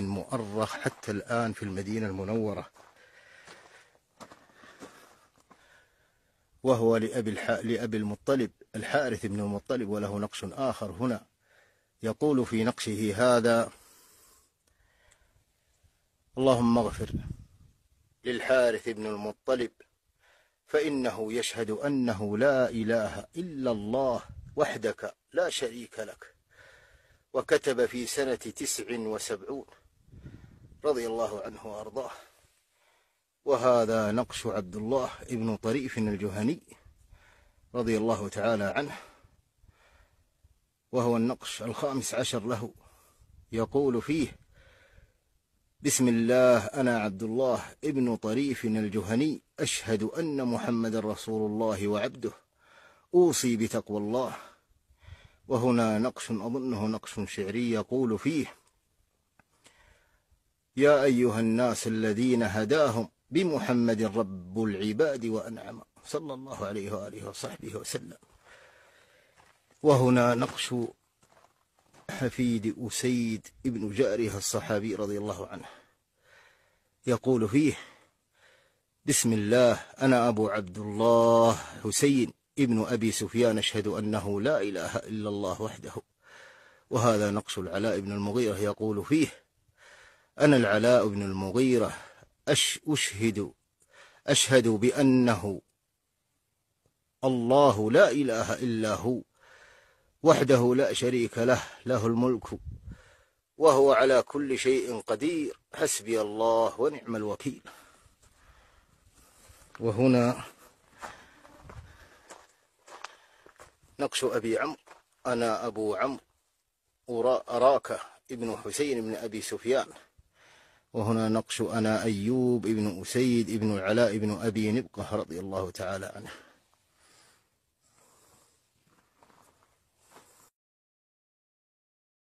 مؤرخ حتى الآن في المدينة المنورة وهو لأبي, الح... لأبي المطلب الحارث بن المطلب وله نقش آخر هنا يقول في نقشه هذا اللهم اغفر للحارث بن المطلب فإنه يشهد أنه لا إله إلا الله وحدك لا شريك لك وكتب في سنة تسع وسبعون رضي الله عنه وأرضاه وهذا نقش عبد الله ابن طريف الجهني رضي الله تعالى عنه وهو النقش الخامس عشر له يقول فيه بسم الله أنا عبد الله ابن طريف الجهني أشهد أن محمد رسول الله وعبده أوصي بتقوى الله وهنا نقش أظنه نقش شعري يقول فيه يا أيها الناس الذين هداهم بمحمد رب العباد وأنعم صلى الله عليه وآله وصحبه وسلم وهنا نقش حفيد أسيد ابن جارها الصحابي رضي الله عنه يقول فيه بسم الله أنا أبو عبد الله حسين ابن أبي سفيان أشهد أنه لا إله إلا الله وحده وهذا نقص العلاء بن المغيرة يقول فيه أنا العلاء بن المغيرة أش أشهد أشهد بأنه الله لا إله إلا هو وحده لا شريك له له الملك وهو على كل شيء قدير حسبي الله ونعم الوكيل وهنا نقش أبي عمرو أنا أبو عمرو أراك ابن حسين بن أبي سفيان وهنا نقش أنا أيوب ابن أسيد ابن العلاء ابن أبي نبقة رضي الله تعالى عنه